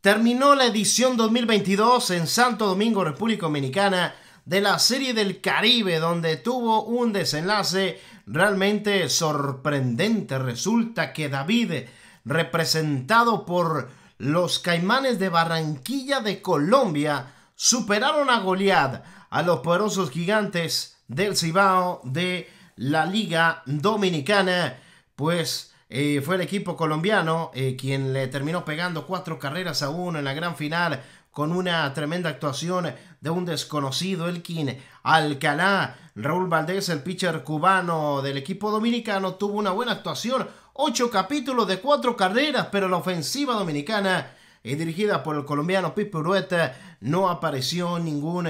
Terminó la edición 2022 en Santo Domingo, República Dominicana, de la Serie del Caribe, donde tuvo un desenlace realmente sorprendente. Resulta que David, representado por los Caimanes de Barranquilla de Colombia, superaron a goliath a los poderosos gigantes del Cibao de la Liga Dominicana, pues eh, fue el equipo colombiano eh, quien le terminó pegando cuatro carreras a uno en la gran final con una tremenda actuación de un desconocido, Elkin Alcalá. Raúl Valdés, el pitcher cubano del equipo dominicano, tuvo una buena actuación. Ocho capítulos de cuatro carreras, pero la ofensiva dominicana eh, dirigida por el colombiano Pipe Urueta, no apareció en ningún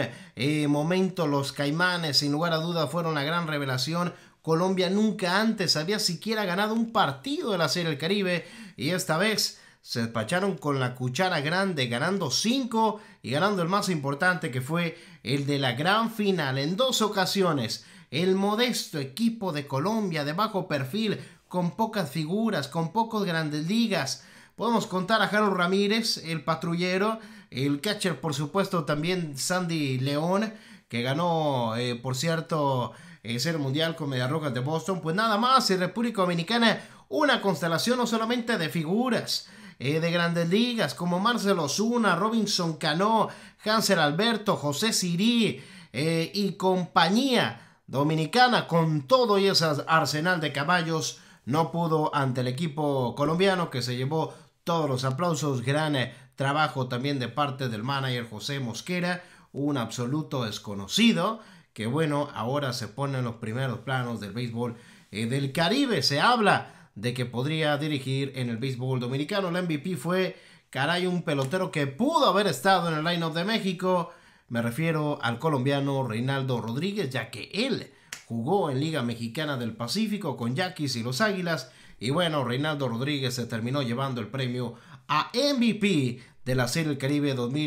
momento. Los caimanes, sin lugar a dudas, fueron la gran revelación Colombia nunca antes había siquiera ganado un partido de la Serie del Caribe y esta vez se despacharon con la cuchara grande, ganando 5 y ganando el más importante que fue el de la gran final en dos ocasiones. El modesto equipo de Colombia de bajo perfil, con pocas figuras, con pocos grandes ligas. Podemos contar a Harold Ramírez, el patrullero, el catcher por supuesto también Sandy León, que ganó eh, por cierto es el Mundial con Mediarrocas de Boston. Pues nada más, y República Dominicana, una constelación no solamente de figuras eh, de grandes ligas como Marcelo Zuna, Robinson Cano, Hansel Alberto, José Sirí eh, y compañía dominicana con todo y ese arsenal de caballos. No pudo ante el equipo colombiano que se llevó todos los aplausos. Gran eh, trabajo también de parte del manager José Mosquera, un absoluto desconocido que bueno, ahora se ponen los primeros planos del béisbol eh, del Caribe. Se habla de que podría dirigir en el béisbol dominicano. ...la MVP fue, caray, un pelotero que pudo haber estado en el line de México. Me refiero al colombiano Reinaldo Rodríguez, ya que él jugó en Liga Mexicana del Pacífico con Yaquis y los Águilas. Y bueno, Reinaldo Rodríguez se terminó llevando el premio a MVP de la Serie del Caribe 2022.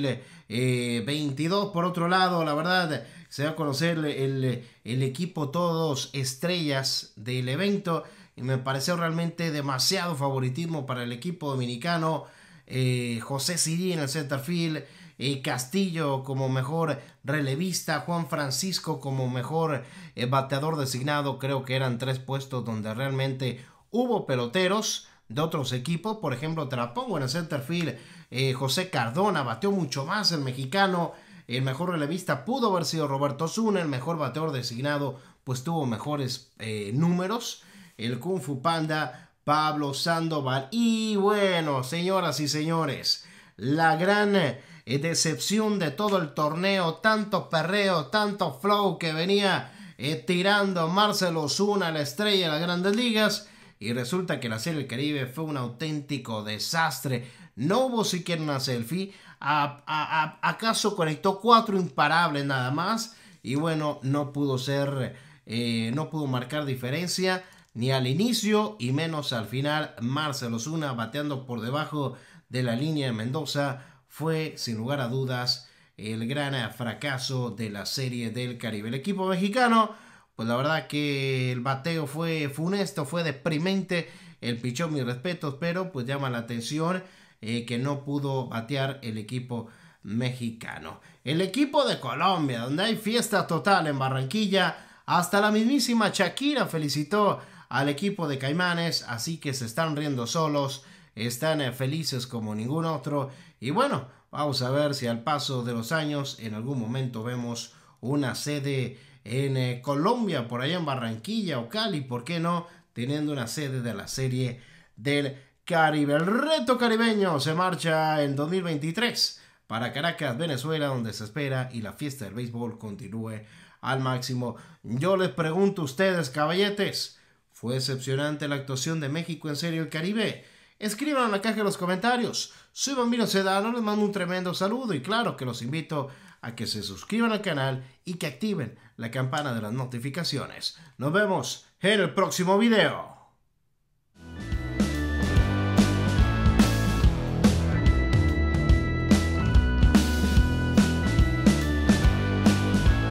Eh, Por otro lado, la verdad, se va a conocer el, equipo todos estrellas del evento y me pareció realmente demasiado favoritismo para el equipo dominicano. Eh, José Sirí en el centerfield, eh, Castillo como mejor relevista, Juan Francisco como mejor eh, bateador designado. Creo que eran tres puestos donde realmente hubo peloteros de otros equipos. Por ejemplo, te la en el centerfield. Eh, José Cardona bateó mucho más el mexicano. El mejor relevista pudo haber sido Roberto Zuna, el mejor bateador designado, pues tuvo mejores eh, números. El Kung Fu Panda, Pablo Sandoval. Y bueno, señoras y señores, la gran eh, decepción de todo el torneo, tanto perreo, tanto flow que venía eh, tirando Marcelo Zuna, la estrella de las grandes ligas. Y resulta que la Serie del Caribe fue un auténtico desastre. No hubo siquiera una selfie acaso conectó cuatro imparables nada más y bueno, no pudo ser, eh, no pudo marcar diferencia ni al inicio y menos al final. Marcelo Zuna bateando por debajo de la línea de Mendoza fue sin lugar a dudas el gran fracaso de la serie del Caribe. El equipo mexicano, pues la verdad que el bateo fue funesto, fue deprimente. El pichón, mis respetos, pero pues llama la atención eh, que no pudo batear el equipo mexicano. El equipo de Colombia, donde hay fiesta total en Barranquilla, hasta la mismísima Shakira felicitó al equipo de Caimanes, así que se están riendo solos, están eh, felices como ningún otro y bueno, vamos a ver si al paso de los años en algún momento vemos una sede en eh, Colombia, por allá en Barranquilla o Cali, ¿por qué no? Teniendo una sede de la serie del Caribe. El reto caribeño se marcha en 2023 para Caracas, Venezuela, donde se espera y la fiesta del béisbol continúe al máximo. Yo les pregunto a ustedes, caballetes, ¿fue decepcionante la actuación de México en Serio el Caribe? Escriban en la caja de los comentarios. Soy Bambino Sedano, les mando un tremendo saludo y claro que los invito a que se suscriban al canal y que activen la campana de las notificaciones. Nos vemos en el próximo video.